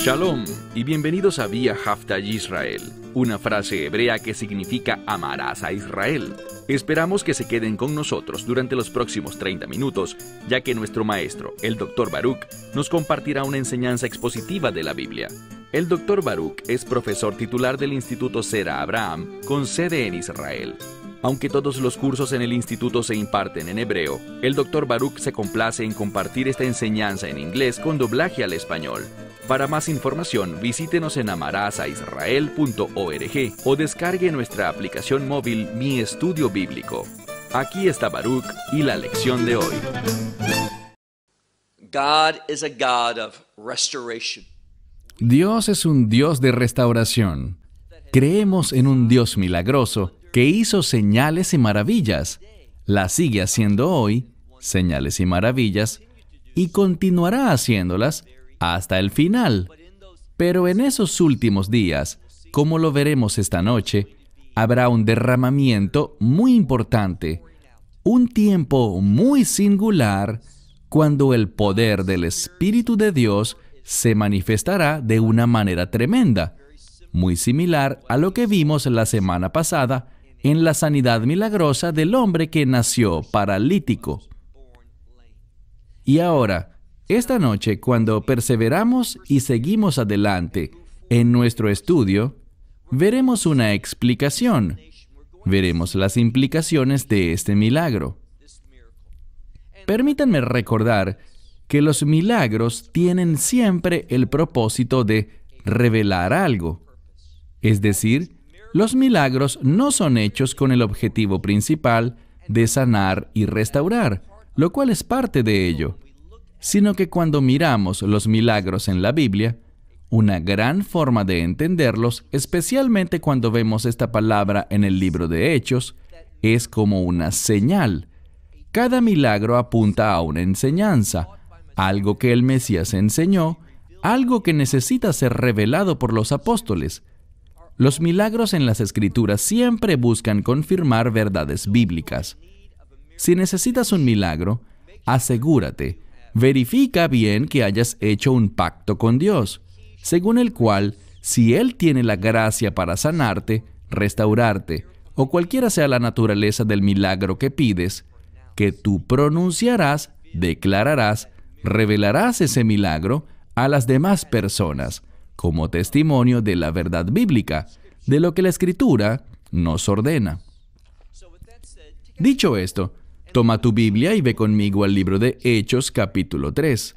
Shalom y bienvenidos a Via Haftaj Israel, una frase hebrea que significa amarás a Israel. Esperamos que se queden con nosotros durante los próximos 30 minutos, ya que nuestro maestro, el Dr. Baruch, nos compartirá una enseñanza expositiva de la Biblia. El Dr. Baruch es profesor titular del Instituto Sera Abraham, con sede en Israel. Aunque todos los cursos en el instituto se imparten en hebreo, el Dr. Baruch se complace en compartir esta enseñanza en inglés con doblaje al español. Para más información, visítenos en amarazaisrael.org o descargue nuestra aplicación móvil Mi Estudio Bíblico. Aquí está Baruch y la lección de hoy. Dios es un Dios de restauración. Creemos en un Dios milagroso que hizo señales y maravillas, las sigue haciendo hoy, señales y maravillas, y continuará haciéndolas hasta el final. Pero en esos últimos días, como lo veremos esta noche, habrá un derramamiento muy importante, un tiempo muy singular, cuando el poder del Espíritu de Dios se manifestará de una manera tremenda, muy similar a lo que vimos la semana pasada en la sanidad milagrosa del hombre que nació paralítico. Y ahora, esta noche, cuando perseveramos y seguimos adelante en nuestro estudio, veremos una explicación, veremos las implicaciones de este milagro. Permítanme recordar que los milagros tienen siempre el propósito de revelar algo, es decir, los milagros no son hechos con el objetivo principal de sanar y restaurar, lo cual es parte de ello, sino que cuando miramos los milagros en la Biblia, una gran forma de entenderlos, especialmente cuando vemos esta palabra en el libro de Hechos, es como una señal. Cada milagro apunta a una enseñanza, algo que el Mesías enseñó, algo que necesita ser revelado por los apóstoles, los milagros en las escrituras siempre buscan confirmar verdades bíblicas. Si necesitas un milagro, asegúrate, verifica bien que hayas hecho un pacto con Dios, según el cual, si Él tiene la gracia para sanarte, restaurarte, o cualquiera sea la naturaleza del milagro que pides, que tú pronunciarás, declararás, revelarás ese milagro a las demás personas como testimonio de la verdad bíblica, de lo que la escritura nos ordena. Dicho esto, toma tu Biblia y ve conmigo al libro de Hechos capítulo 3.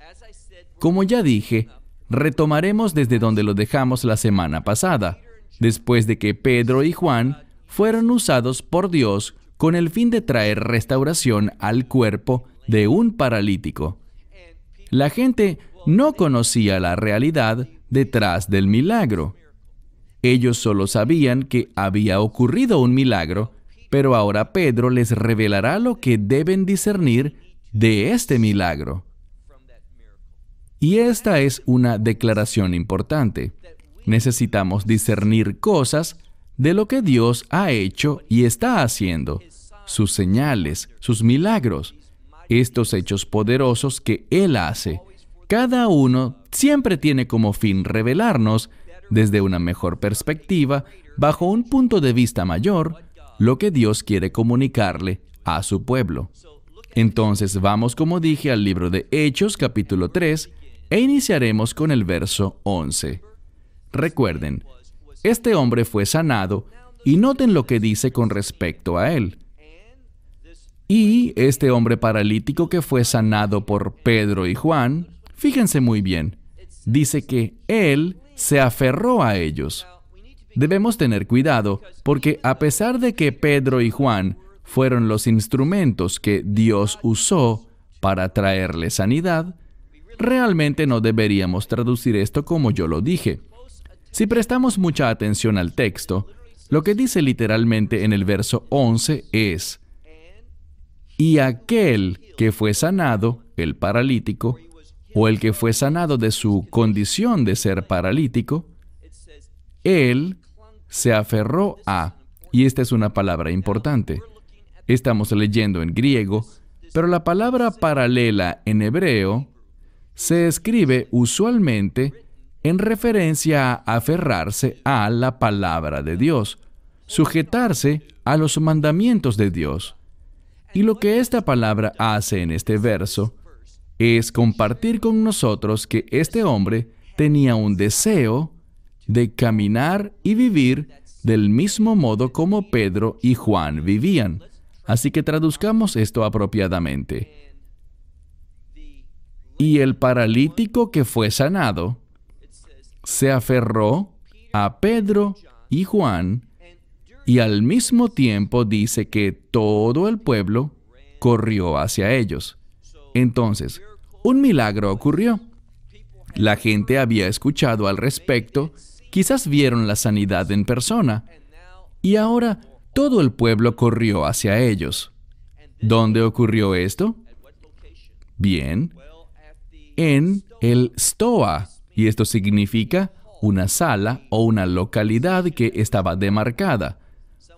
Como ya dije, retomaremos desde donde lo dejamos la semana pasada, después de que Pedro y Juan fueron usados por Dios con el fin de traer restauración al cuerpo de un paralítico. La gente no conocía la realidad detrás del milagro. Ellos solo sabían que había ocurrido un milagro, pero ahora Pedro les revelará lo que deben discernir de este milagro. Y esta es una declaración importante. Necesitamos discernir cosas de lo que Dios ha hecho y está haciendo, sus señales, sus milagros, estos hechos poderosos que Él hace. Cada uno siempre tiene como fin revelarnos, desde una mejor perspectiva, bajo un punto de vista mayor, lo que Dios quiere comunicarle a su pueblo. Entonces vamos, como dije, al libro de Hechos capítulo 3 e iniciaremos con el verso 11. Recuerden, este hombre fue sanado y noten lo que dice con respecto a él. Y este hombre paralítico que fue sanado por Pedro y Juan, Fíjense muy bien, dice que Él se aferró a ellos. Debemos tener cuidado porque a pesar de que Pedro y Juan fueron los instrumentos que Dios usó para traerle sanidad, realmente no deberíamos traducir esto como yo lo dije. Si prestamos mucha atención al texto, lo que dice literalmente en el verso 11 es, y aquel que fue sanado, el paralítico, o el que fue sanado de su condición de ser paralítico, él se aferró a, y esta es una palabra importante, estamos leyendo en griego, pero la palabra paralela en hebreo se escribe usualmente en referencia a aferrarse a la palabra de Dios, sujetarse a los mandamientos de Dios. Y lo que esta palabra hace en este verso es compartir con nosotros que este hombre tenía un deseo de caminar y vivir del mismo modo como Pedro y Juan vivían. Así que traduzcamos esto apropiadamente. Y el paralítico que fue sanado se aferró a Pedro y Juan y al mismo tiempo dice que todo el pueblo corrió hacia ellos. Entonces, un milagro ocurrió. La gente había escuchado al respecto, quizás vieron la sanidad en persona, y ahora todo el pueblo corrió hacia ellos. ¿Dónde ocurrió esto? Bien, en el Stoa, y esto significa una sala o una localidad que estaba demarcada.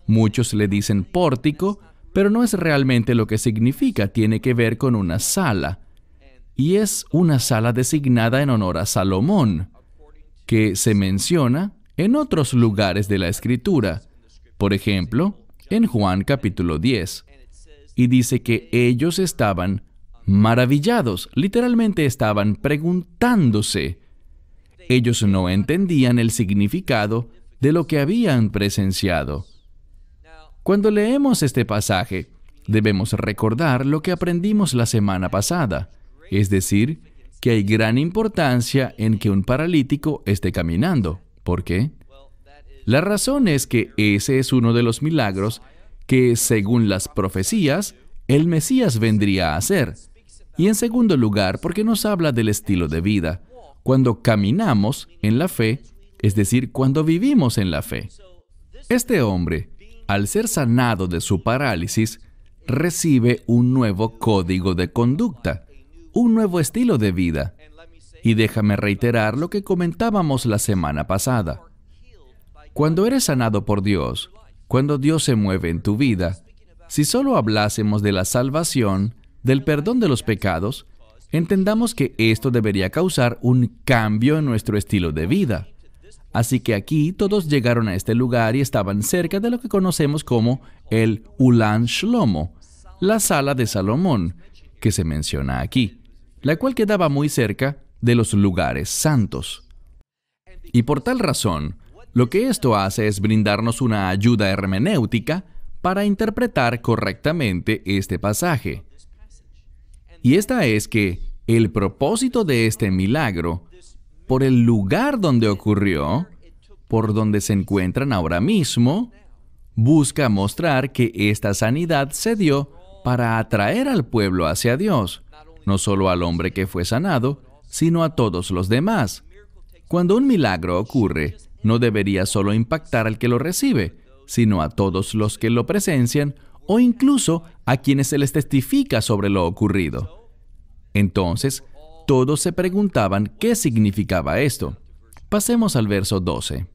Muchos le dicen pórtico, pero no es realmente lo que significa, tiene que ver con una sala y es una sala designada en honor a Salomón, que se menciona en otros lugares de la Escritura, por ejemplo, en Juan capítulo 10, y dice que ellos estaban maravillados, literalmente estaban preguntándose. Ellos no entendían el significado de lo que habían presenciado. Cuando leemos este pasaje, debemos recordar lo que aprendimos la semana pasada. Es decir, que hay gran importancia en que un paralítico esté caminando. ¿Por qué? La razón es que ese es uno de los milagros que, según las profecías, el Mesías vendría a hacer. Y en segundo lugar, porque nos habla del estilo de vida. Cuando caminamos en la fe, es decir, cuando vivimos en la fe. Este hombre, al ser sanado de su parálisis, recibe un nuevo código de conducta un nuevo estilo de vida. Y déjame reiterar lo que comentábamos la semana pasada. Cuando eres sanado por Dios, cuando Dios se mueve en tu vida, si solo hablásemos de la salvación, del perdón de los pecados, entendamos que esto debería causar un cambio en nuestro estilo de vida. Así que aquí todos llegaron a este lugar y estaban cerca de lo que conocemos como el Ulan Shlomo, la sala de Salomón, que se menciona aquí la cual quedaba muy cerca de los lugares santos. Y por tal razón, lo que esto hace es brindarnos una ayuda hermenéutica para interpretar correctamente este pasaje. Y esta es que el propósito de este milagro, por el lugar donde ocurrió, por donde se encuentran ahora mismo, busca mostrar que esta sanidad se dio para atraer al pueblo hacia Dios no solo al hombre que fue sanado, sino a todos los demás. Cuando un milagro ocurre, no debería solo impactar al que lo recibe, sino a todos los que lo presencian o incluso a quienes se les testifica sobre lo ocurrido. Entonces, todos se preguntaban qué significaba esto. Pasemos al verso 12.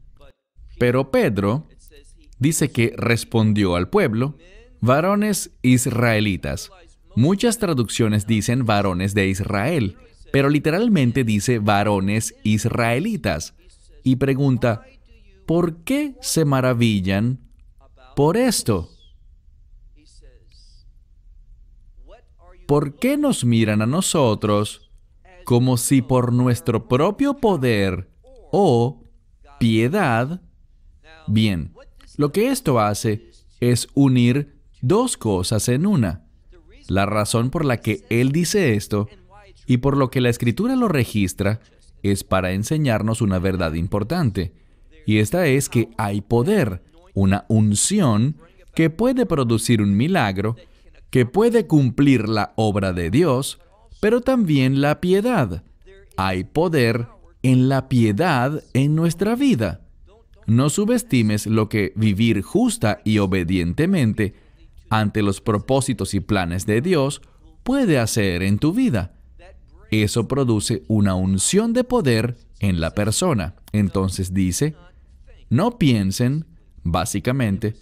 Pero Pedro dice que respondió al pueblo, varones israelitas, Muchas traducciones dicen varones de Israel, pero literalmente dice varones israelitas. Y pregunta, ¿por qué se maravillan por esto? ¿Por qué nos miran a nosotros como si por nuestro propio poder o piedad? Bien, lo que esto hace es unir dos cosas en una. La razón por la que Él dice esto y por lo que la escritura lo registra es para enseñarnos una verdad importante, y esta es que hay poder, una unción que puede producir un milagro, que puede cumplir la obra de Dios, pero también la piedad. Hay poder en la piedad en nuestra vida. No subestimes lo que vivir justa y obedientemente ante los propósitos y planes de Dios puede hacer en tu vida. Eso produce una unción de poder en la persona. Entonces dice, no piensen, básicamente,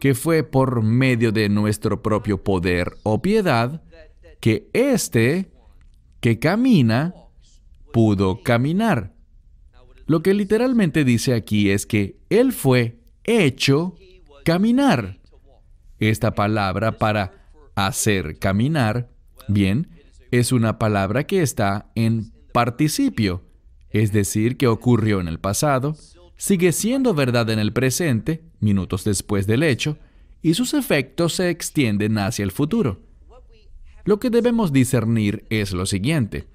que fue por medio de nuestro propio poder o piedad que este que camina pudo caminar. Lo que literalmente dice aquí es que Él fue hecho caminar. Esta palabra para hacer caminar, bien, es una palabra que está en participio, es decir, que ocurrió en el pasado, sigue siendo verdad en el presente, minutos después del hecho, y sus efectos se extienden hacia el futuro. Lo que debemos discernir es lo siguiente,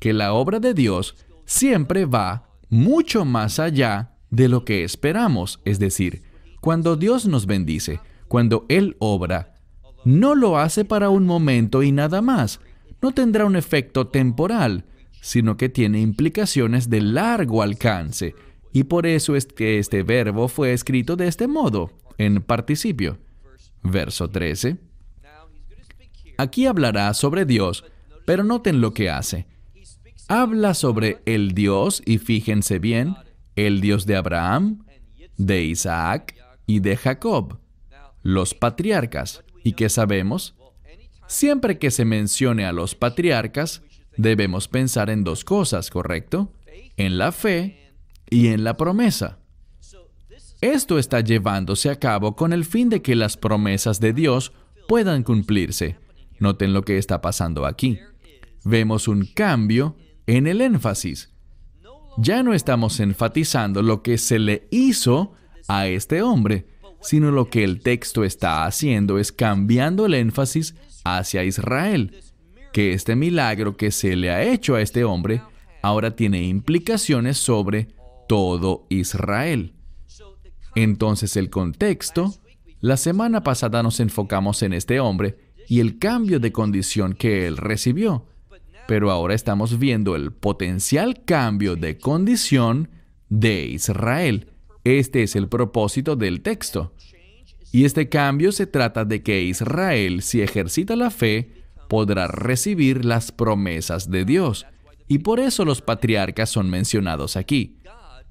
que la obra de Dios siempre va mucho más allá de lo que esperamos, es decir, cuando Dios nos bendice, cuando Él obra, no lo hace para un momento y nada más. No tendrá un efecto temporal, sino que tiene implicaciones de largo alcance. Y por eso es que este verbo fue escrito de este modo, en participio. Verso 13. Aquí hablará sobre Dios, pero noten lo que hace. Habla sobre el Dios, y fíjense bien, el Dios de Abraham, de Isaac y de Jacob los patriarcas. ¿Y qué sabemos? Siempre que se mencione a los patriarcas, debemos pensar en dos cosas, ¿correcto? En la fe y en la promesa. Esto está llevándose a cabo con el fin de que las promesas de Dios puedan cumplirse. Noten lo que está pasando aquí. Vemos un cambio en el énfasis. Ya no estamos enfatizando lo que se le hizo a este hombre, sino lo que el texto está haciendo es cambiando el énfasis hacia Israel, que este milagro que se le ha hecho a este hombre ahora tiene implicaciones sobre todo Israel. Entonces el contexto, la semana pasada nos enfocamos en este hombre y el cambio de condición que él recibió, pero ahora estamos viendo el potencial cambio de condición de Israel este es el propósito del texto. Y este cambio se trata de que Israel, si ejercita la fe, podrá recibir las promesas de Dios. Y por eso los patriarcas son mencionados aquí.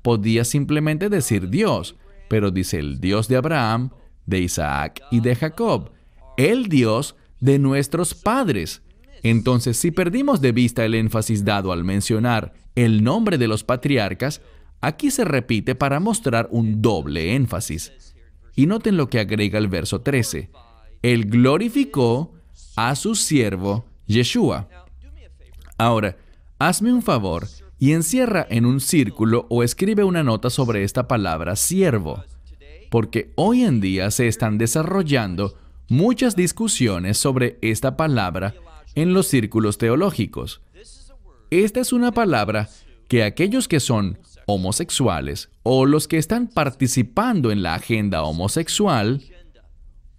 Podía simplemente decir Dios, pero dice el Dios de Abraham, de Isaac y de Jacob, el Dios de nuestros padres. Entonces, si perdimos de vista el énfasis dado al mencionar el nombre de los patriarcas, Aquí se repite para mostrar un doble énfasis. Y noten lo que agrega el verso 13. Él glorificó a su siervo Yeshua. Ahora, hazme un favor y encierra en un círculo o escribe una nota sobre esta palabra siervo, porque hoy en día se están desarrollando muchas discusiones sobre esta palabra en los círculos teológicos. Esta es una palabra que aquellos que son homosexuales o los que están participando en la agenda homosexual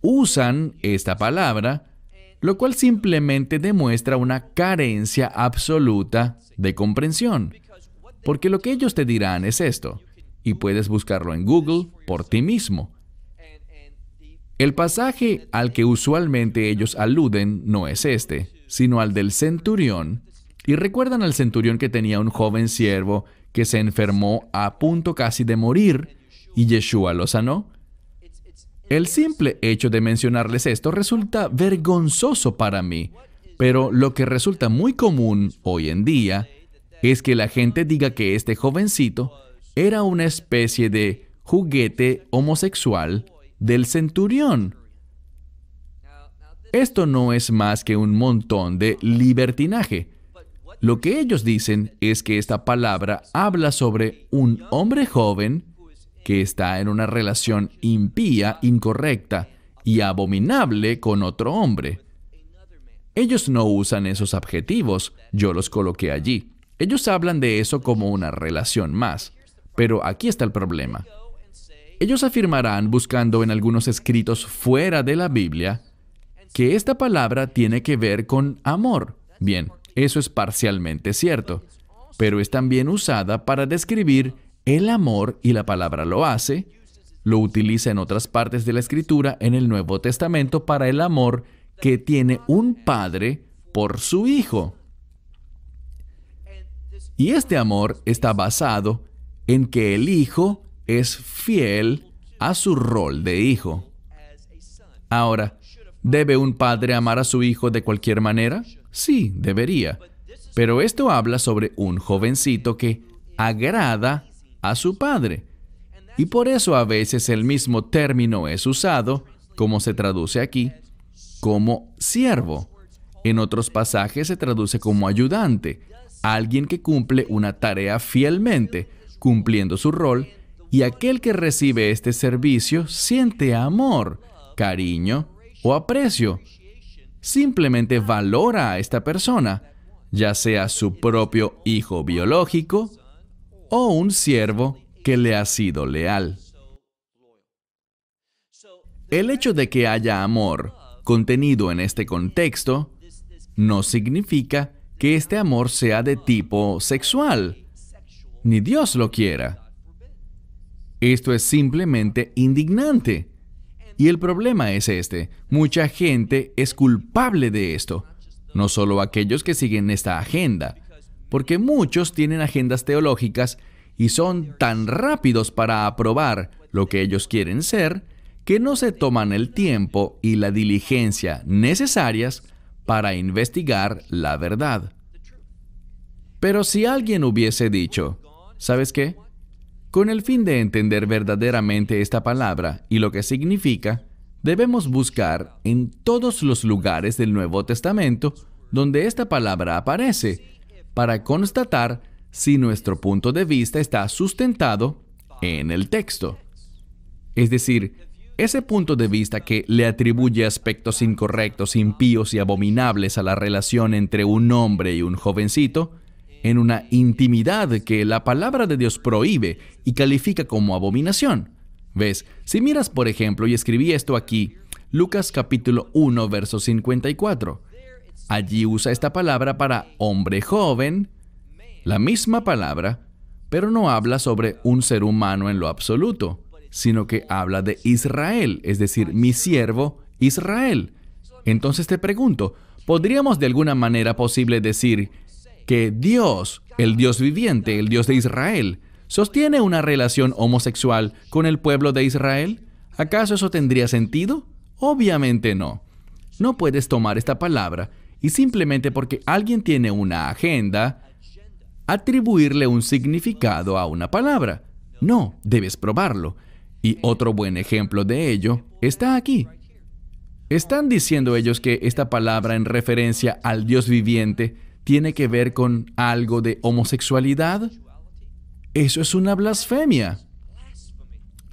usan esta palabra, lo cual simplemente demuestra una carencia absoluta de comprensión. Porque lo que ellos te dirán es esto, y puedes buscarlo en Google por ti mismo. El pasaje al que usualmente ellos aluden no es este, sino al del centurión. Y recuerdan al centurión que tenía un joven siervo que se enfermó a punto casi de morir y Yeshua lo sanó? El simple hecho de mencionarles esto resulta vergonzoso para mí, pero lo que resulta muy común hoy en día es que la gente diga que este jovencito era una especie de juguete homosexual del centurión. Esto no es más que un montón de libertinaje. Lo que ellos dicen es que esta palabra habla sobre un hombre joven que está en una relación impía, incorrecta y abominable con otro hombre. Ellos no usan esos adjetivos, yo los coloqué allí. Ellos hablan de eso como una relación más. Pero aquí está el problema. Ellos afirmarán, buscando en algunos escritos fuera de la Biblia, que esta palabra tiene que ver con amor. Bien, eso es parcialmente cierto, pero es también usada para describir el amor y la palabra lo hace, lo utiliza en otras partes de la escritura en el Nuevo Testamento para el amor que tiene un padre por su hijo. Y este amor está basado en que el hijo es fiel a su rol de hijo. Ahora, ¿debe un padre amar a su hijo de cualquier manera? Sí, debería. Pero esto habla sobre un jovencito que agrada a su padre. Y por eso a veces el mismo término es usado, como se traduce aquí, como siervo. En otros pasajes se traduce como ayudante, alguien que cumple una tarea fielmente, cumpliendo su rol, y aquel que recibe este servicio siente amor, cariño o aprecio Simplemente valora a esta persona, ya sea su propio hijo biológico o un siervo que le ha sido leal. El hecho de que haya amor contenido en este contexto no significa que este amor sea de tipo sexual, ni Dios lo quiera. Esto es simplemente indignante, y el problema es este, mucha gente es culpable de esto, no solo aquellos que siguen esta agenda, porque muchos tienen agendas teológicas y son tan rápidos para aprobar lo que ellos quieren ser, que no se toman el tiempo y la diligencia necesarias para investigar la verdad. Pero si alguien hubiese dicho, ¿sabes qué? Con el fin de entender verdaderamente esta palabra y lo que significa, debemos buscar en todos los lugares del Nuevo Testamento donde esta palabra aparece para constatar si nuestro punto de vista está sustentado en el texto. Es decir, ese punto de vista que le atribuye aspectos incorrectos, impíos y abominables a la relación entre un hombre y un jovencito, en una intimidad que la palabra de Dios prohíbe y califica como abominación. ¿Ves? Si miras, por ejemplo, y escribí esto aquí, Lucas capítulo 1, verso 54. Allí usa esta palabra para hombre joven, la misma palabra, pero no habla sobre un ser humano en lo absoluto, sino que habla de Israel, es decir, mi siervo Israel. Entonces te pregunto, ¿podríamos de alguna manera posible decir que Dios, el Dios viviente, el Dios de Israel, sostiene una relación homosexual con el pueblo de Israel? ¿Acaso eso tendría sentido? Obviamente no. No puedes tomar esta palabra y simplemente porque alguien tiene una agenda, atribuirle un significado a una palabra. No, debes probarlo. Y otro buen ejemplo de ello está aquí. Están diciendo ellos que esta palabra en referencia al Dios viviente tiene que ver con algo de homosexualidad, eso es una blasfemia.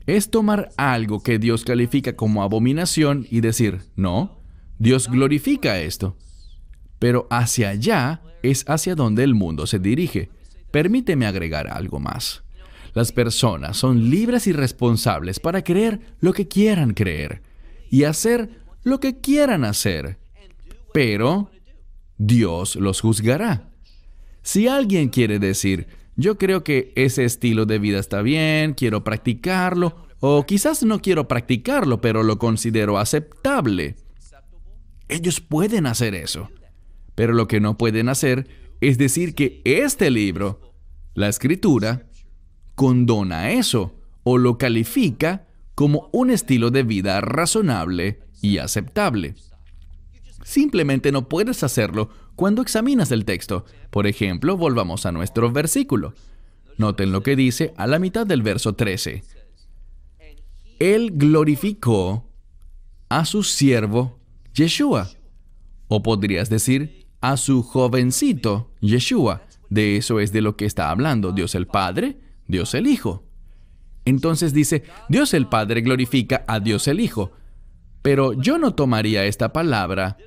Es tomar algo que Dios califica como abominación y decir, no, Dios glorifica esto. Pero hacia allá es hacia donde el mundo se dirige. Permíteme agregar algo más. Las personas son libres y responsables para creer lo que quieran creer y hacer lo que quieran hacer. Pero Dios los juzgará. Si alguien quiere decir, yo creo que ese estilo de vida está bien, quiero practicarlo, o quizás no quiero practicarlo, pero lo considero aceptable. Ellos pueden hacer eso. Pero lo que no pueden hacer es decir que este libro, la escritura, condona eso o lo califica como un estilo de vida razonable y aceptable. Simplemente no puedes hacerlo cuando examinas el texto. Por ejemplo, volvamos a nuestro versículo. Noten lo que dice a la mitad del verso 13. Él glorificó a su siervo Yeshua. O podrías decir, a su jovencito Yeshua. De eso es de lo que está hablando Dios el Padre, Dios el Hijo. Entonces dice, Dios el Padre glorifica a Dios el Hijo. Pero yo no tomaría esta palabra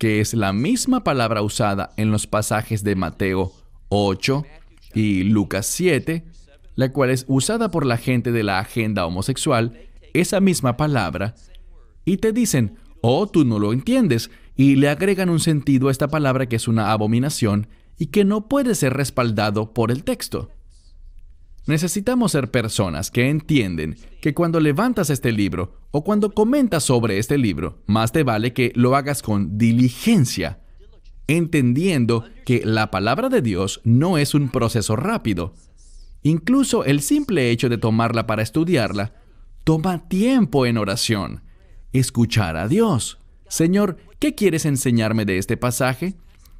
que es la misma palabra usada en los pasajes de Mateo 8 y Lucas 7, la cual es usada por la gente de la agenda homosexual, esa misma palabra, y te dicen, oh, tú no lo entiendes, y le agregan un sentido a esta palabra que es una abominación y que no puede ser respaldado por el texto. Necesitamos ser personas que entienden que cuando levantas este libro o cuando comentas sobre este libro, más te vale que lo hagas con diligencia, entendiendo que la palabra de Dios no es un proceso rápido. Incluso el simple hecho de tomarla para estudiarla toma tiempo en oración. Escuchar a Dios. Señor, ¿qué quieres enseñarme de este pasaje?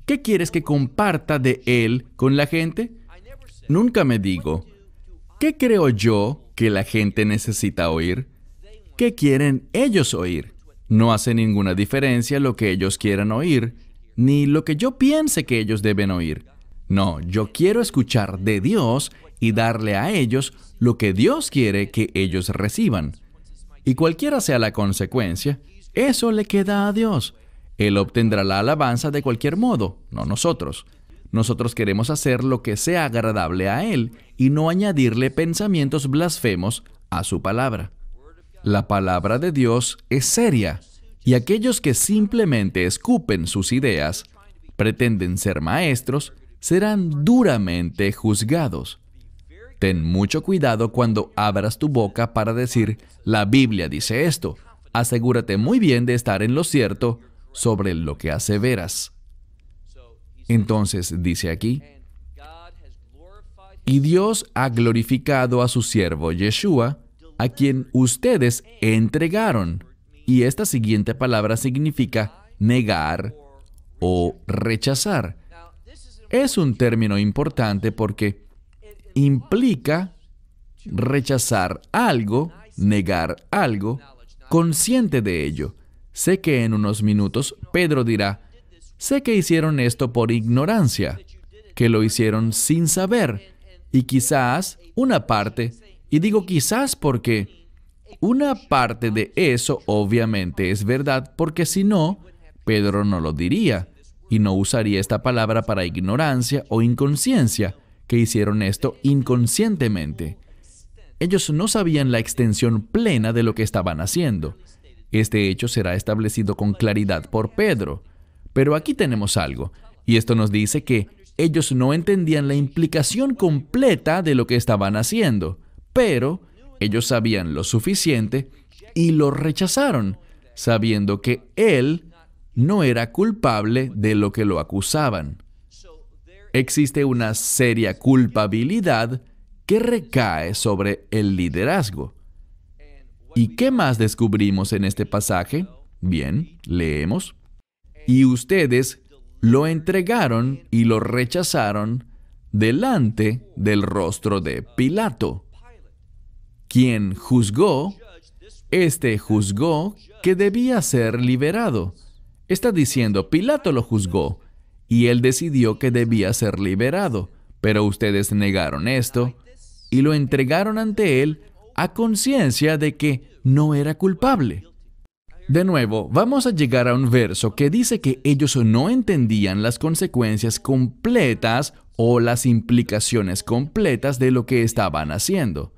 ¿Qué quieres que comparta de él con la gente? Nunca me digo, ¿Qué creo yo que la gente necesita oír? ¿Qué quieren ellos oír? No hace ninguna diferencia lo que ellos quieran oír, ni lo que yo piense que ellos deben oír. No, yo quiero escuchar de Dios y darle a ellos lo que Dios quiere que ellos reciban. Y cualquiera sea la consecuencia, eso le queda a Dios. Él obtendrá la alabanza de cualquier modo, no nosotros. Nosotros queremos hacer lo que sea agradable a Él y no añadirle pensamientos blasfemos a su palabra. La palabra de Dios es seria y aquellos que simplemente escupen sus ideas, pretenden ser maestros, serán duramente juzgados. Ten mucho cuidado cuando abras tu boca para decir, la Biblia dice esto. Asegúrate muy bien de estar en lo cierto sobre lo que aseveras. Entonces dice aquí, y Dios ha glorificado a su siervo Yeshua, a quien ustedes entregaron. Y esta siguiente palabra significa negar o rechazar. Es un término importante porque implica rechazar algo, negar algo, consciente de ello. Sé que en unos minutos Pedro dirá, Sé que hicieron esto por ignorancia, que lo hicieron sin saber, y quizás una parte, y digo quizás porque una parte de eso obviamente es verdad, porque si no, Pedro no lo diría, y no usaría esta palabra para ignorancia o inconsciencia, que hicieron esto inconscientemente. Ellos no sabían la extensión plena de lo que estaban haciendo. Este hecho será establecido con claridad por Pedro. Pero aquí tenemos algo, y esto nos dice que ellos no entendían la implicación completa de lo que estaban haciendo, pero ellos sabían lo suficiente y lo rechazaron, sabiendo que él no era culpable de lo que lo acusaban. Existe una seria culpabilidad que recae sobre el liderazgo. ¿Y qué más descubrimos en este pasaje? Bien, leemos y ustedes lo entregaron y lo rechazaron delante del rostro de Pilato, quien juzgó, este juzgó que debía ser liberado. Está diciendo, Pilato lo juzgó y él decidió que debía ser liberado, pero ustedes negaron esto y lo entregaron ante él a conciencia de que no era culpable. De nuevo, vamos a llegar a un verso que dice que ellos no entendían las consecuencias completas o las implicaciones completas de lo que estaban haciendo.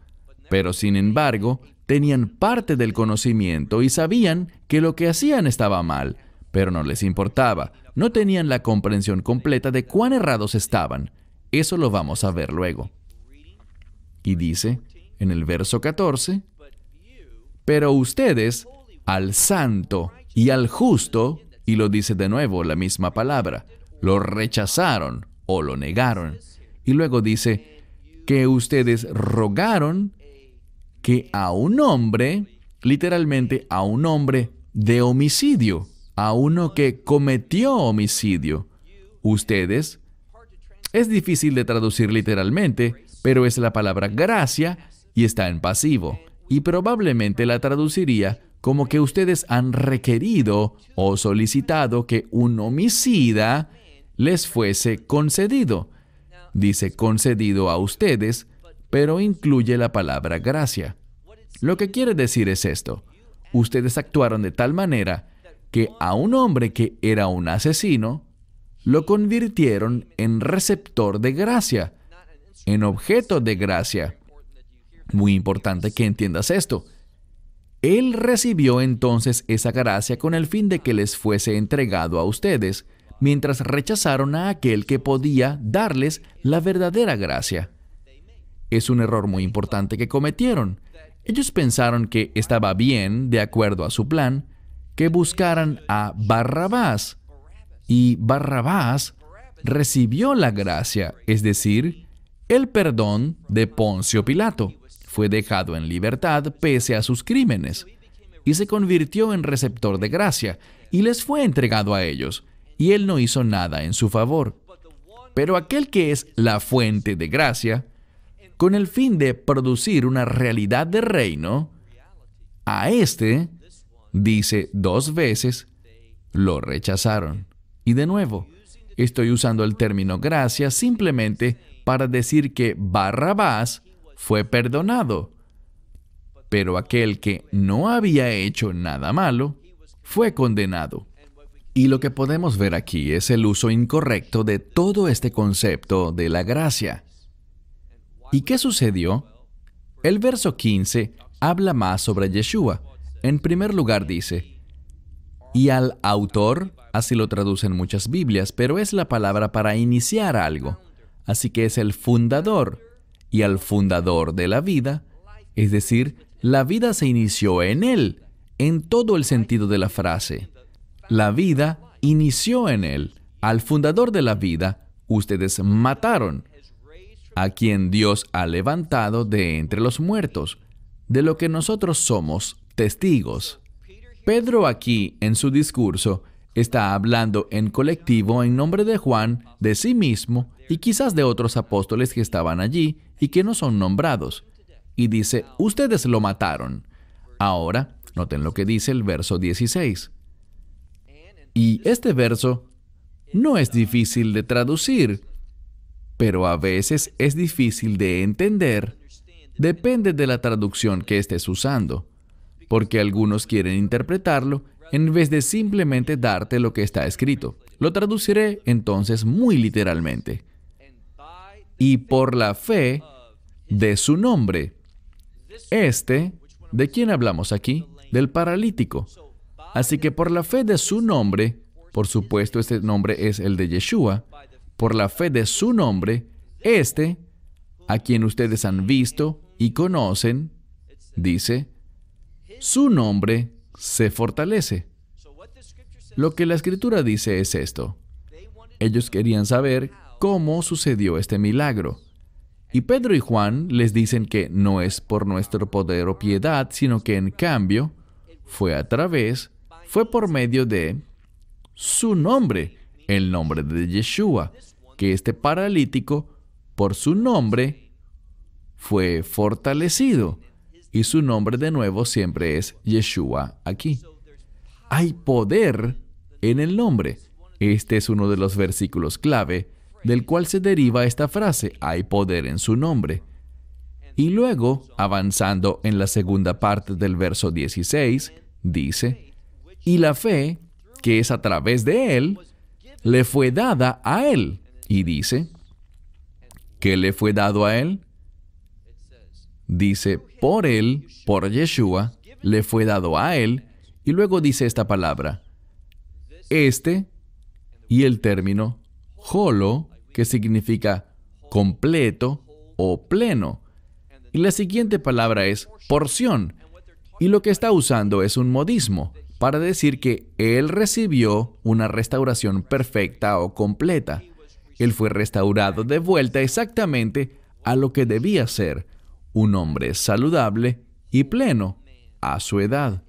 Pero sin embargo, tenían parte del conocimiento y sabían que lo que hacían estaba mal, pero no les importaba, no tenían la comprensión completa de cuán errados estaban. Eso lo vamos a ver luego. Y dice, en el verso 14, pero ustedes al santo y al justo, y lo dice de nuevo la misma palabra, lo rechazaron o lo negaron. Y luego dice que ustedes rogaron que a un hombre, literalmente a un hombre de homicidio, a uno que cometió homicidio, ustedes, es difícil de traducir literalmente, pero es la palabra gracia y está en pasivo. Y probablemente la traduciría como que ustedes han requerido o solicitado que un homicida les fuese concedido. Dice concedido a ustedes, pero incluye la palabra gracia. Lo que quiere decir es esto. Ustedes actuaron de tal manera que a un hombre que era un asesino, lo convirtieron en receptor de gracia, en objeto de gracia. Muy importante que entiendas esto. Él recibió entonces esa gracia con el fin de que les fuese entregado a ustedes, mientras rechazaron a aquel que podía darles la verdadera gracia. Es un error muy importante que cometieron. Ellos pensaron que estaba bien, de acuerdo a su plan, que buscaran a Barrabás. Y Barrabás recibió la gracia, es decir, el perdón de Poncio Pilato. Fue dejado en libertad pese a sus crímenes y se convirtió en receptor de gracia y les fue entregado a ellos, y él no hizo nada en su favor. Pero aquel que es la fuente de gracia, con el fin de producir una realidad de reino, a este, dice dos veces, lo rechazaron. Y de nuevo, estoy usando el término gracia simplemente para decir que Barrabás fue perdonado. Pero aquel que no había hecho nada malo fue condenado. Y lo que podemos ver aquí es el uso incorrecto de todo este concepto de la gracia. ¿Y qué sucedió? El verso 15 habla más sobre Yeshua. En primer lugar dice, y al autor, así lo traducen muchas Biblias, pero es la palabra para iniciar algo. Así que es el fundador, y al fundador de la vida, es decir, la vida se inició en Él, en todo el sentido de la frase. La vida inició en Él. Al fundador de la vida, ustedes mataron, a quien Dios ha levantado de entre los muertos, de lo que nosotros somos testigos. Pedro aquí, en su discurso, Está hablando en colectivo en nombre de Juan, de sí mismo y quizás de otros apóstoles que estaban allí y que no son nombrados. Y dice, ustedes lo mataron. Ahora, noten lo que dice el verso 16. Y este verso no es difícil de traducir, pero a veces es difícil de entender. Depende de la traducción que estés usando, porque algunos quieren interpretarlo en vez de simplemente darte lo que está escrito. Lo traduciré entonces muy literalmente. Y por la fe de su nombre. Este, ¿de quién hablamos aquí? Del paralítico. Así que por la fe de su nombre, por supuesto este nombre es el de Yeshua, por la fe de su nombre, este, a quien ustedes han visto y conocen, dice, su nombre se fortalece. Lo que la escritura dice es esto. Ellos querían saber cómo sucedió este milagro. Y Pedro y Juan les dicen que no es por nuestro poder o piedad, sino que en cambio fue a través, fue por medio de su nombre, el nombre de Yeshua, que este paralítico, por su nombre, fue fortalecido y su nombre de nuevo siempre es Yeshua aquí. Hay poder en el nombre. Este es uno de los versículos clave del cual se deriva esta frase, hay poder en su nombre. Y luego, avanzando en la segunda parte del verso 16, dice, y la fe, que es a través de él, le fue dada a él. Y dice, ¿qué le fue dado a él? Dice, por él, por Yeshua, le fue dado a él, y luego dice esta palabra, este, y el término holo que significa completo o pleno. Y la siguiente palabra es porción. Y lo que está usando es un modismo para decir que él recibió una restauración perfecta o completa. Él fue restaurado de vuelta exactamente a lo que debía ser un hombre saludable y pleno a su edad.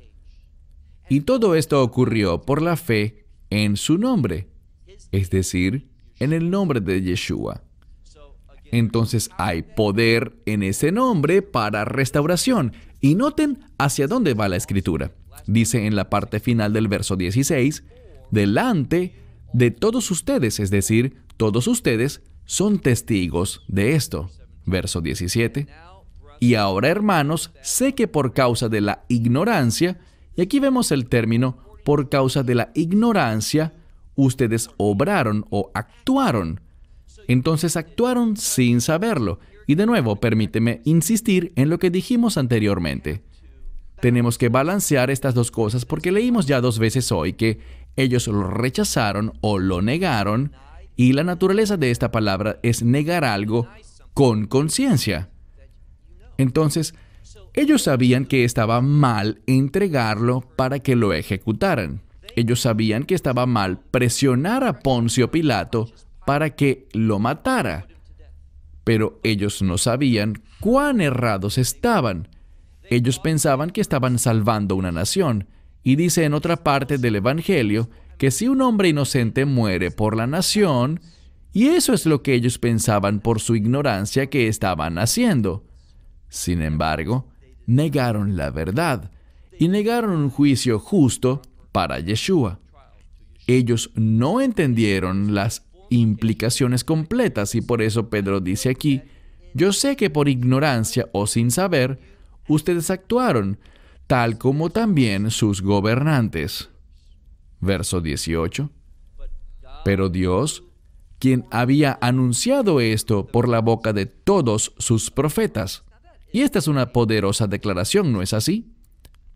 Y todo esto ocurrió por la fe en su nombre, es decir, en el nombre de Yeshua. Entonces hay poder en ese nombre para restauración. Y noten hacia dónde va la escritura. Dice en la parte final del verso 16, delante de todos ustedes, es decir, todos ustedes son testigos de esto. Verso 17. Y ahora, hermanos, sé que por causa de la ignorancia, y aquí vemos el término por causa de la ignorancia, ustedes obraron o actuaron. Entonces actuaron sin saberlo. Y de nuevo, permíteme insistir en lo que dijimos anteriormente. Tenemos que balancear estas dos cosas porque leímos ya dos veces hoy que ellos lo rechazaron o lo negaron y la naturaleza de esta palabra es negar algo con conciencia. Entonces, ellos sabían que estaba mal entregarlo para que lo ejecutaran. Ellos sabían que estaba mal presionar a Poncio Pilato para que lo matara. Pero ellos no sabían cuán errados estaban. Ellos pensaban que estaban salvando una nación. Y dice en otra parte del Evangelio que si un hombre inocente muere por la nación, y eso es lo que ellos pensaban por su ignorancia que estaban haciendo. Sin embargo, negaron la verdad y negaron un juicio justo para Yeshua. Ellos no entendieron las implicaciones completas y por eso Pedro dice aquí, yo sé que por ignorancia o sin saber, ustedes actuaron, tal como también sus gobernantes. Verso 18. Pero Dios, quien había anunciado esto por la boca de todos sus profetas, y esta es una poderosa declaración, ¿no es así?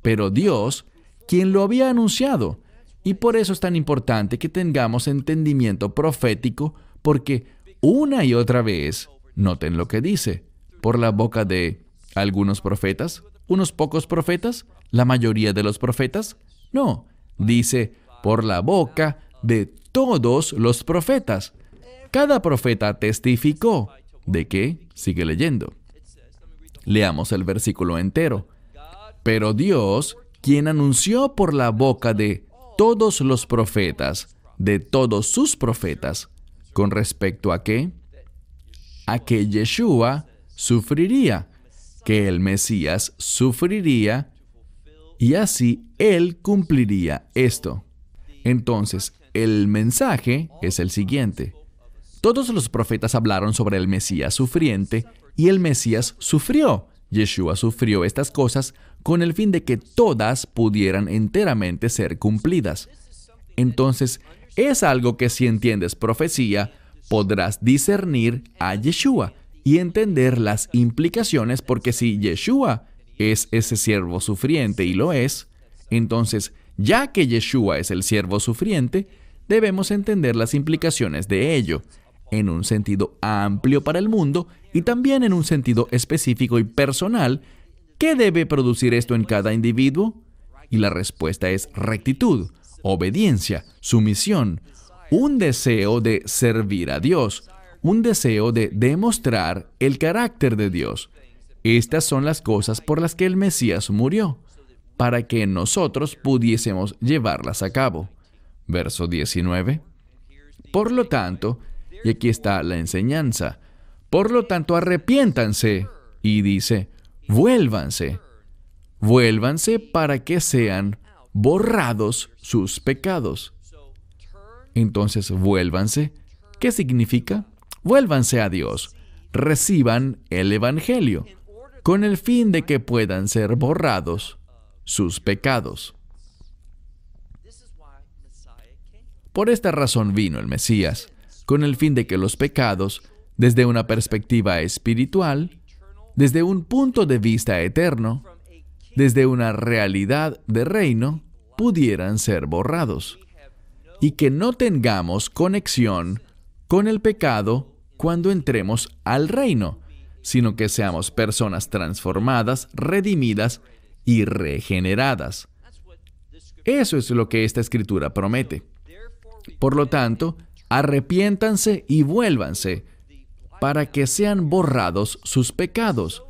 Pero Dios, quien lo había anunciado, y por eso es tan importante que tengamos entendimiento profético, porque una y otra vez, noten lo que dice, por la boca de algunos profetas, unos pocos profetas, la mayoría de los profetas, no, dice por la boca de todos los profetas. Cada profeta testificó. ¿De qué? Sigue leyendo. Leamos el versículo entero. Pero Dios, quien anunció por la boca de todos los profetas, de todos sus profetas, con respecto a qué? A que Yeshua sufriría, que el Mesías sufriría, y así él cumpliría esto. Entonces, el mensaje es el siguiente. Todos los profetas hablaron sobre el Mesías sufriente y el Mesías sufrió. Yeshua sufrió estas cosas con el fin de que todas pudieran enteramente ser cumplidas. Entonces, es algo que si entiendes profecía, podrás discernir a Yeshua y entender las implicaciones porque si Yeshua es ese siervo sufriente y lo es, entonces, ya que Yeshua es el siervo sufriente, debemos entender las implicaciones de ello en un sentido amplio para el mundo y también en un sentido específico y personal, ¿qué debe producir esto en cada individuo? Y la respuesta es rectitud, obediencia, sumisión, un deseo de servir a Dios, un deseo de demostrar el carácter de Dios. Estas son las cosas por las que el Mesías murió, para que nosotros pudiésemos llevarlas a cabo. Verso 19. Por lo tanto, y aquí está la enseñanza. Por lo tanto, arrepiéntanse. Y dice, vuélvanse. Vuélvanse para que sean borrados sus pecados. Entonces, vuélvanse. ¿Qué significa? Vuélvanse a Dios. Reciban el Evangelio con el fin de que puedan ser borrados sus pecados. Por esta razón vino el Mesías con el fin de que los pecados, desde una perspectiva espiritual, desde un punto de vista eterno, desde una realidad de reino, pudieran ser borrados. Y que no tengamos conexión con el pecado cuando entremos al reino, sino que seamos personas transformadas, redimidas y regeneradas. Eso es lo que esta escritura promete. Por lo tanto, arrepiéntanse y vuélvanse para que sean borrados sus pecados.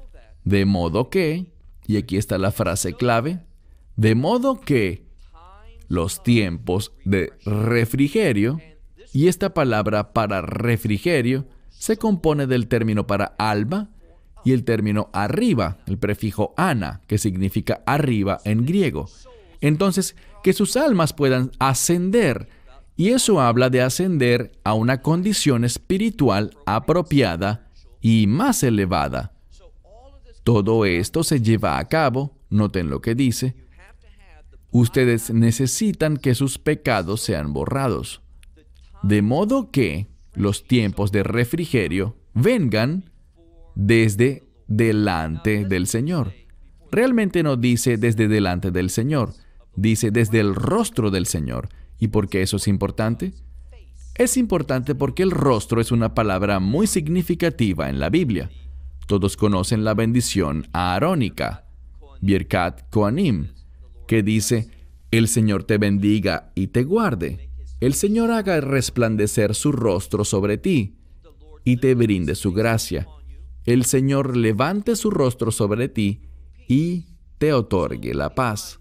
De modo que, y aquí está la frase clave, de modo que los tiempos de refrigerio, y esta palabra para refrigerio se compone del término para alba y el término arriba, el prefijo ana, que significa arriba en griego. Entonces, que sus almas puedan ascender y eso habla de ascender a una condición espiritual apropiada y más elevada. Todo esto se lleva a cabo, noten lo que dice, ustedes necesitan que sus pecados sean borrados, de modo que los tiempos de refrigerio vengan desde delante del Señor. Realmente no dice desde delante del Señor, dice desde el rostro del Señor ¿Y por qué eso es importante? Es importante porque el rostro es una palabra muy significativa en la Biblia. Todos conocen la bendición aarónica, Birkat Koanim, que dice, el Señor te bendiga y te guarde, el Señor haga resplandecer su rostro sobre ti y te brinde su gracia, el Señor levante su rostro sobre ti y te otorgue la paz.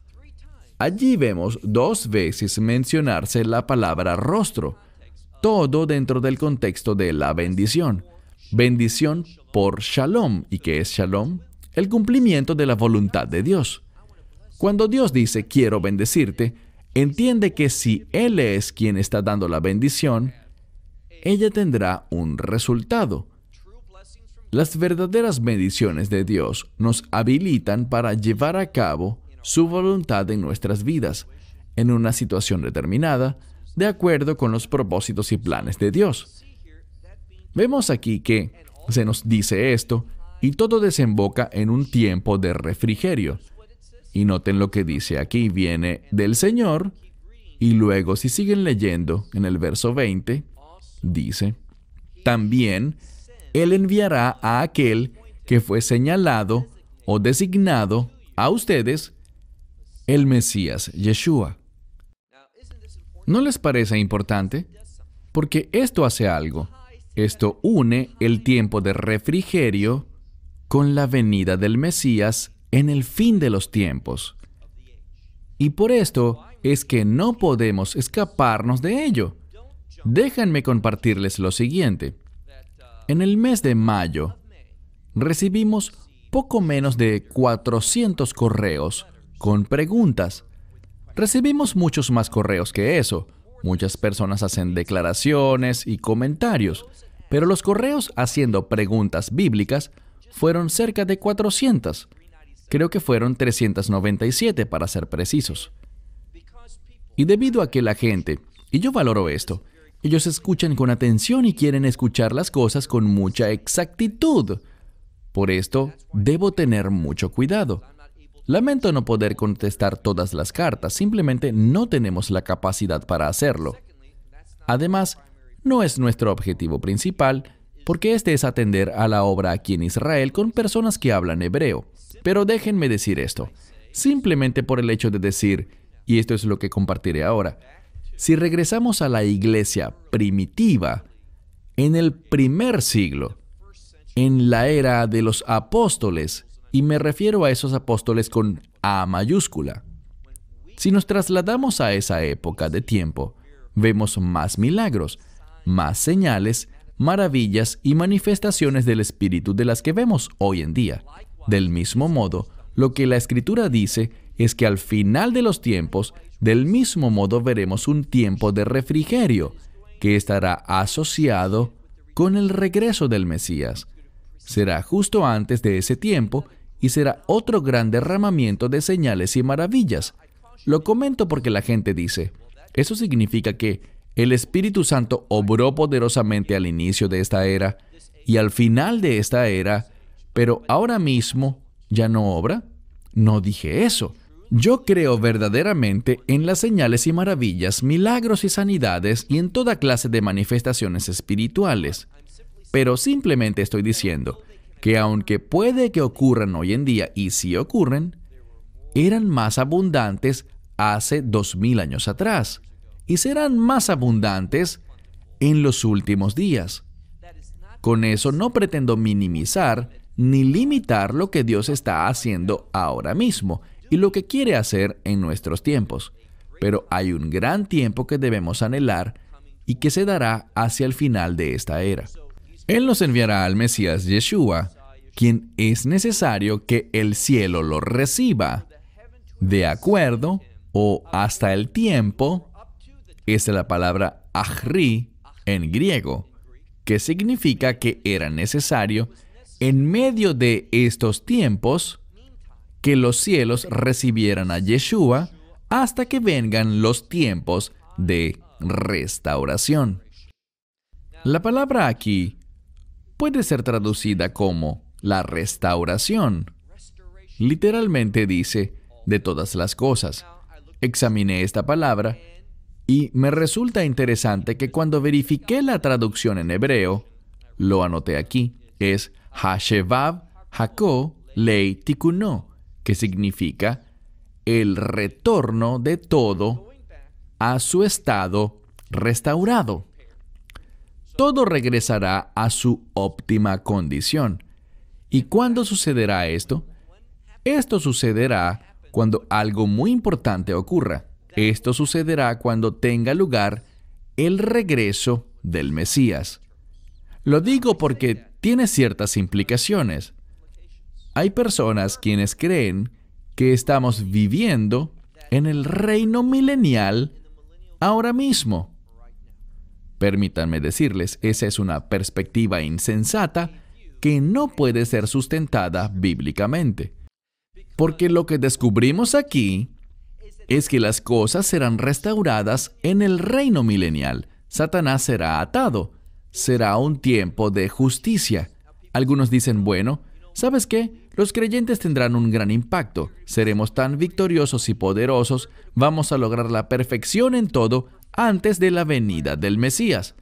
Allí vemos dos veces mencionarse la palabra rostro, todo dentro del contexto de la bendición. Bendición por shalom. ¿Y qué es shalom? El cumplimiento de la voluntad de Dios. Cuando Dios dice quiero bendecirte, entiende que si Él es quien está dando la bendición, ella tendrá un resultado. Las verdaderas bendiciones de Dios nos habilitan para llevar a cabo su voluntad en nuestras vidas, en una situación determinada, de acuerdo con los propósitos y planes de Dios. Vemos aquí que se nos dice esto y todo desemboca en un tiempo de refrigerio. Y noten lo que dice aquí, viene del Señor, y luego si siguen leyendo en el verso 20, dice, también Él enviará a aquel que fue señalado o designado a ustedes el Mesías, Yeshua. ¿No les parece importante? Porque esto hace algo. Esto une el tiempo de refrigerio con la venida del Mesías en el fin de los tiempos. Y por esto es que no podemos escaparnos de ello. Déjenme compartirles lo siguiente. En el mes de mayo recibimos poco menos de 400 correos con preguntas. Recibimos muchos más correos que eso. Muchas personas hacen declaraciones y comentarios, pero los correos haciendo preguntas bíblicas fueron cerca de 400. Creo que fueron 397 para ser precisos. Y debido a que la gente, y yo valoro esto, ellos escuchan con atención y quieren escuchar las cosas con mucha exactitud. Por esto, debo tener mucho cuidado. Lamento no poder contestar todas las cartas, simplemente no tenemos la capacidad para hacerlo. Además, no es nuestro objetivo principal, porque este es atender a la obra aquí en Israel con personas que hablan hebreo. Pero déjenme decir esto, simplemente por el hecho de decir, y esto es lo que compartiré ahora, si regresamos a la iglesia primitiva, en el primer siglo, en la era de los apóstoles, y me refiero a esos apóstoles con A mayúscula. Si nos trasladamos a esa época de tiempo, vemos más milagros, más señales, maravillas y manifestaciones del Espíritu de las que vemos hoy en día. Del mismo modo, lo que la Escritura dice es que al final de los tiempos, del mismo modo veremos un tiempo de refrigerio que estará asociado con el regreso del Mesías. Será justo antes de ese tiempo y será otro gran derramamiento de señales y maravillas. Lo comento porque la gente dice, eso significa que el Espíritu Santo obró poderosamente al inicio de esta era y al final de esta era, pero ahora mismo ya no obra. No dije eso. Yo creo verdaderamente en las señales y maravillas, milagros y sanidades y en toda clase de manifestaciones espirituales. Pero simplemente estoy diciendo que aunque puede que ocurran hoy en día, y si ocurren, eran más abundantes hace dos mil años atrás, y serán más abundantes en los últimos días. Con eso no pretendo minimizar ni limitar lo que Dios está haciendo ahora mismo y lo que quiere hacer en nuestros tiempos. Pero hay un gran tiempo que debemos anhelar y que se dará hacia el final de esta era. Él nos enviará al Mesías Yeshua, quien es necesario que el cielo lo reciba, de acuerdo o hasta el tiempo, es la palabra ahri en griego, que significa que era necesario, en medio de estos tiempos, que los cielos recibieran a Yeshua hasta que vengan los tiempos de restauración. La palabra aquí, puede ser traducida como la restauración. Literalmente dice, de todas las cosas. Examiné esta palabra y me resulta interesante que cuando verifiqué la traducción en hebreo, lo anoté aquí, es Hashevab Hako Lei que significa el retorno de todo a su estado restaurado todo regresará a su óptima condición. ¿Y cuándo sucederá esto? Esto sucederá cuando algo muy importante ocurra. Esto sucederá cuando tenga lugar el regreso del Mesías. Lo digo porque tiene ciertas implicaciones. Hay personas quienes creen que estamos viviendo en el reino milenial ahora mismo. Permítanme decirles, esa es una perspectiva insensata que no puede ser sustentada bíblicamente. Porque lo que descubrimos aquí es que las cosas serán restauradas en el reino milenial. Satanás será atado. Será un tiempo de justicia. Algunos dicen, bueno, ¿sabes qué? Los creyentes tendrán un gran impacto. Seremos tan victoriosos y poderosos. Vamos a lograr la perfección en todo antes de la venida del Mesías.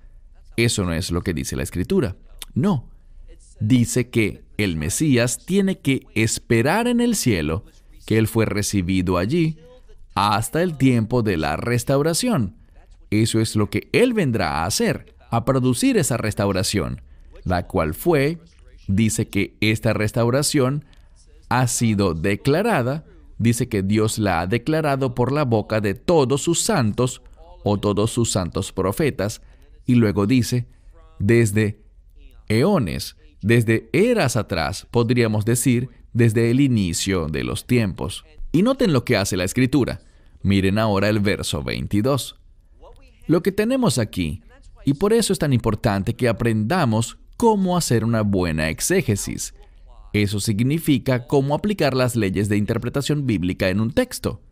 Eso no es lo que dice la escritura. No. Dice que el Mesías tiene que esperar en el cielo que él fue recibido allí hasta el tiempo de la restauración. Eso es lo que él vendrá a hacer, a producir esa restauración, la cual fue, dice que esta restauración ha sido declarada, dice que Dios la ha declarado por la boca de todos sus santos o todos sus santos profetas, y luego dice, desde eones, desde eras atrás, podríamos decir, desde el inicio de los tiempos. Y noten lo que hace la escritura. Miren ahora el verso 22. Lo que tenemos aquí, y por eso es tan importante que aprendamos cómo hacer una buena exégesis. Eso significa cómo aplicar las leyes de interpretación bíblica en un texto.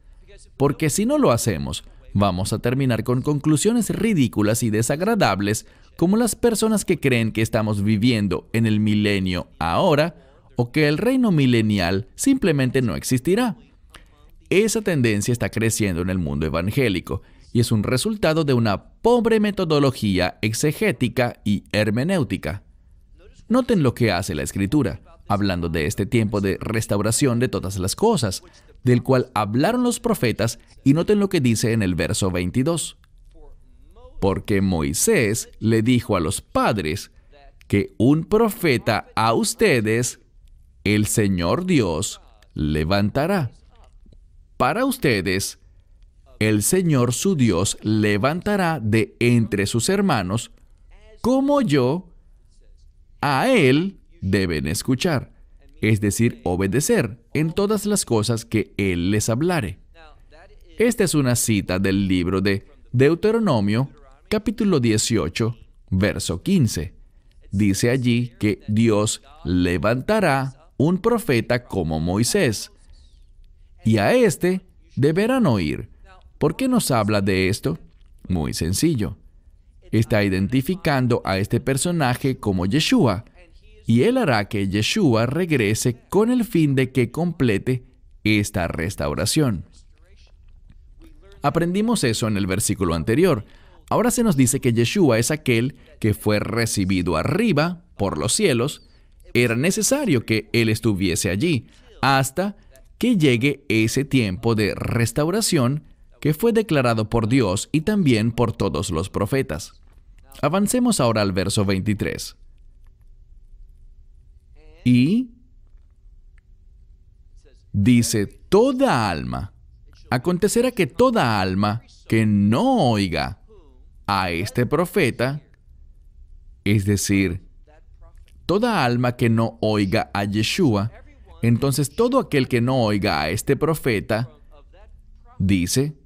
Porque si no lo hacemos, Vamos a terminar con conclusiones ridículas y desagradables como las personas que creen que estamos viviendo en el milenio ahora o que el reino milenial simplemente no existirá. Esa tendencia está creciendo en el mundo evangélico y es un resultado de una pobre metodología exegética y hermenéutica. Noten lo que hace la escritura, hablando de este tiempo de restauración de todas las cosas, del cual hablaron los profetas, y noten lo que dice en el verso 22. Porque Moisés le dijo a los padres que un profeta a ustedes, el Señor Dios, levantará. Para ustedes, el Señor su Dios levantará de entre sus hermanos, como yo, a Él deben escuchar es decir, obedecer en todas las cosas que Él les hablare. Esta es una cita del libro de Deuteronomio, capítulo 18, verso 15. Dice allí que Dios levantará un profeta como Moisés, y a éste deberán oír. ¿Por qué nos habla de esto? Muy sencillo. Está identificando a este personaje como Yeshua, y Él hará que Yeshua regrese con el fin de que complete esta restauración. Aprendimos eso en el versículo anterior. Ahora se nos dice que Yeshua es aquel que fue recibido arriba por los cielos. Era necesario que Él estuviese allí hasta que llegue ese tiempo de restauración que fue declarado por Dios y también por todos los profetas. Avancemos ahora al verso 23. Y dice, toda alma, acontecerá que toda alma que no oiga a este profeta, es decir, toda alma que no oiga a Yeshua, entonces todo aquel que no oiga a este profeta, dice,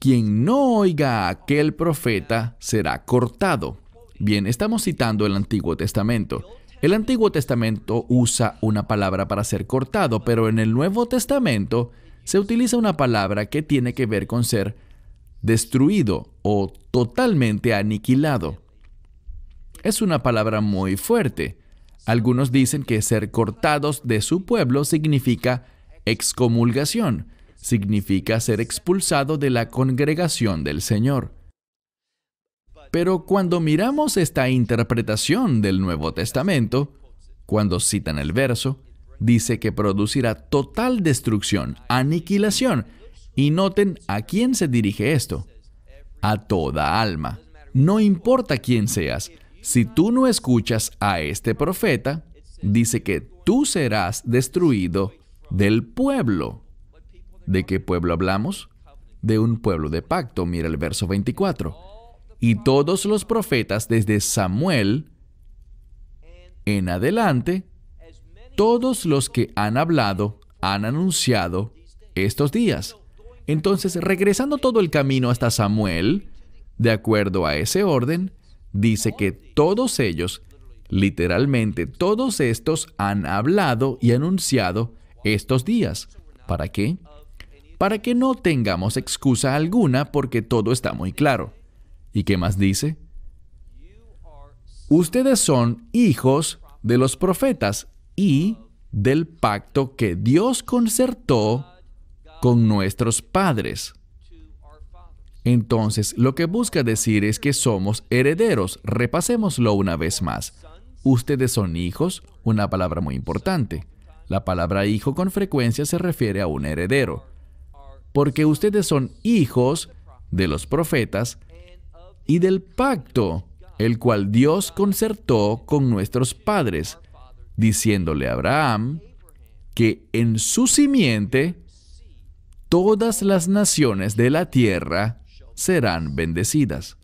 quien no oiga a aquel profeta será cortado. Bien, estamos citando el Antiguo Testamento. El Antiguo Testamento usa una palabra para ser cortado, pero en el Nuevo Testamento se utiliza una palabra que tiene que ver con ser destruido o totalmente aniquilado. Es una palabra muy fuerte. Algunos dicen que ser cortados de su pueblo significa excomulgación, significa ser expulsado de la congregación del Señor. Pero cuando miramos esta interpretación del Nuevo Testamento, cuando citan el verso, dice que producirá total destrucción, aniquilación. Y noten a quién se dirige esto. A toda alma. No importa quién seas, si tú no escuchas a este profeta, dice que tú serás destruido del pueblo. ¿De qué pueblo hablamos? De un pueblo de pacto, mira el verso 24 y todos los profetas desde Samuel en adelante, todos los que han hablado, han anunciado estos días. Entonces, regresando todo el camino hasta Samuel, de acuerdo a ese orden, dice que todos ellos, literalmente todos estos, han hablado y anunciado estos días. ¿Para qué? Para que no tengamos excusa alguna porque todo está muy claro. ¿Y qué más dice? Ustedes son hijos de los profetas y del pacto que Dios concertó con nuestros padres. Entonces, lo que busca decir es que somos herederos. Repasémoslo una vez más. Ustedes son hijos, una palabra muy importante. La palabra hijo con frecuencia se refiere a un heredero. Porque ustedes son hijos de los profetas y del pacto, el cual Dios concertó con nuestros padres, diciéndole a Abraham que en su simiente todas las naciones de la tierra serán bendecidas.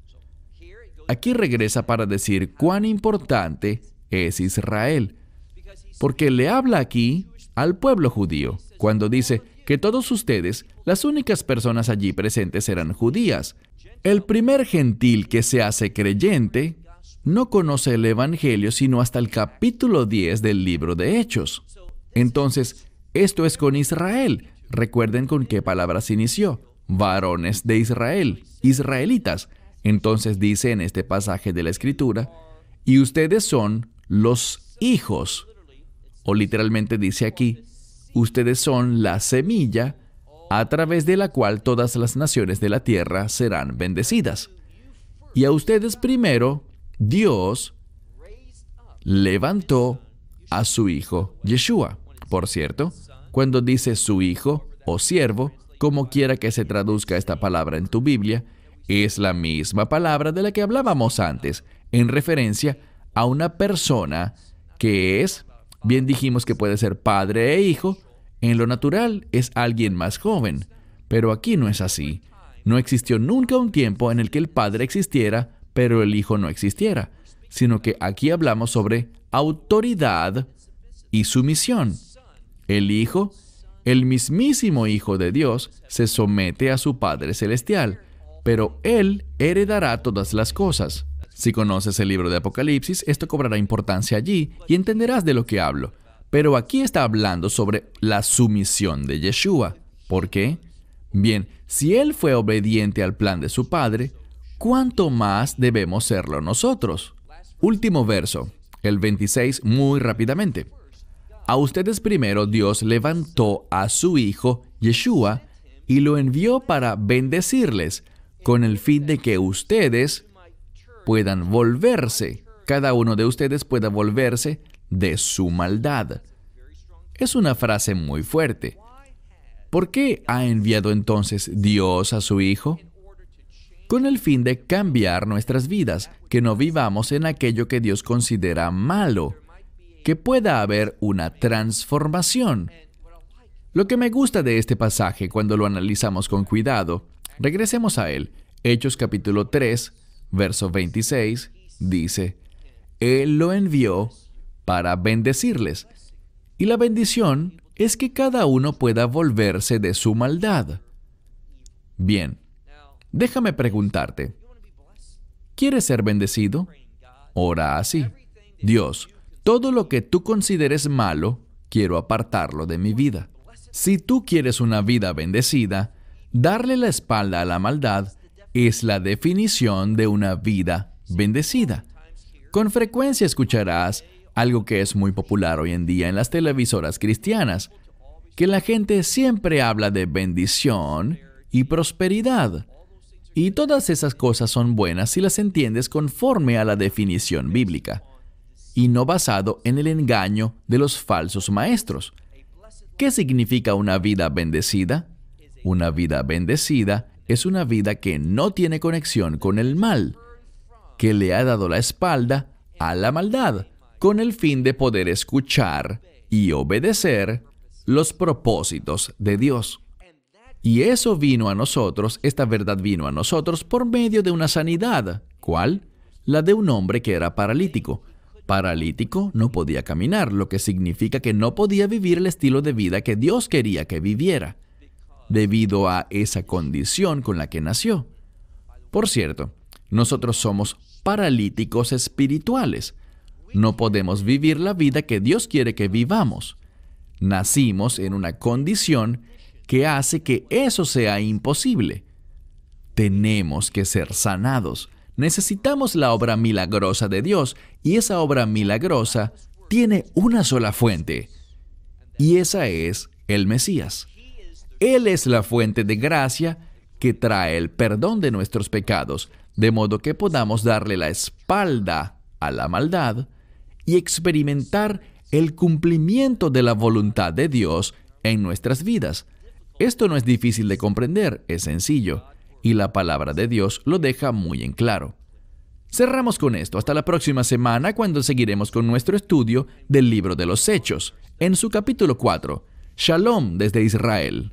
Aquí regresa para decir cuán importante es Israel, porque le habla aquí al pueblo judío, cuando dice, que todos ustedes, las únicas personas allí presentes eran judías. El primer gentil que se hace creyente no conoce el Evangelio sino hasta el capítulo 10 del libro de Hechos. Entonces, esto es con Israel. Recuerden con qué palabras inició. Varones de Israel, israelitas. Entonces dice en este pasaje de la Escritura, y ustedes son los hijos, o literalmente dice aquí, ustedes son la semilla a través de la cual todas las naciones de la tierra serán bendecidas. Y a ustedes primero, Dios levantó a su hijo Yeshua. Por cierto, cuando dice su hijo o siervo, como quiera que se traduzca esta palabra en tu Biblia, es la misma palabra de la que hablábamos antes, en referencia a una persona que es Bien dijimos que puede ser padre e hijo, en lo natural es alguien más joven, pero aquí no es así. No existió nunca un tiempo en el que el padre existiera, pero el hijo no existiera, sino que aquí hablamos sobre autoridad y sumisión. El hijo, el mismísimo hijo de Dios, se somete a su Padre Celestial, pero él heredará todas las cosas. Si conoces el libro de Apocalipsis, esto cobrará importancia allí y entenderás de lo que hablo. Pero aquí está hablando sobre la sumisión de Yeshua. ¿Por qué? Bien, si él fue obediente al plan de su padre, ¿cuánto más debemos serlo nosotros? Último verso, el 26, muy rápidamente. A ustedes primero Dios levantó a su hijo, Yeshua, y lo envió para bendecirles, con el fin de que ustedes puedan volverse, cada uno de ustedes pueda volverse de su maldad. Es una frase muy fuerte. ¿Por qué ha enviado entonces Dios a su Hijo? Con el fin de cambiar nuestras vidas, que no vivamos en aquello que Dios considera malo, que pueda haber una transformación. Lo que me gusta de este pasaje cuando lo analizamos con cuidado, regresemos a él, Hechos capítulo 3, verso 26, dice, Él lo envió para bendecirles. Y la bendición es que cada uno pueda volverse de su maldad. Bien, déjame preguntarte, ¿quieres ser bendecido? Ora así. Dios, todo lo que tú consideres malo, quiero apartarlo de mi vida. Si tú quieres una vida bendecida, darle la espalda a la maldad es la definición de una vida bendecida. Con frecuencia escucharás algo que es muy popular hoy en día en las televisoras cristianas, que la gente siempre habla de bendición y prosperidad. Y todas esas cosas son buenas si las entiendes conforme a la definición bíblica, y no basado en el engaño de los falsos maestros. ¿Qué significa una vida bendecida? Una vida bendecida es una vida que no tiene conexión con el mal, que le ha dado la espalda a la maldad, con el fin de poder escuchar y obedecer los propósitos de Dios. Y eso vino a nosotros, esta verdad vino a nosotros por medio de una sanidad. ¿Cuál? La de un hombre que era paralítico. Paralítico no podía caminar, lo que significa que no podía vivir el estilo de vida que Dios quería que viviera debido a esa condición con la que nació. Por cierto, nosotros somos paralíticos espirituales. No podemos vivir la vida que Dios quiere que vivamos. Nacimos en una condición que hace que eso sea imposible. Tenemos que ser sanados. Necesitamos la obra milagrosa de Dios y esa obra milagrosa tiene una sola fuente y esa es el Mesías. Él es la fuente de gracia que trae el perdón de nuestros pecados, de modo que podamos darle la espalda a la maldad y experimentar el cumplimiento de la voluntad de Dios en nuestras vidas. Esto no es difícil de comprender, es sencillo, y la palabra de Dios lo deja muy en claro. Cerramos con esto hasta la próxima semana cuando seguiremos con nuestro estudio del libro de los Hechos, en su capítulo 4. Shalom desde Israel.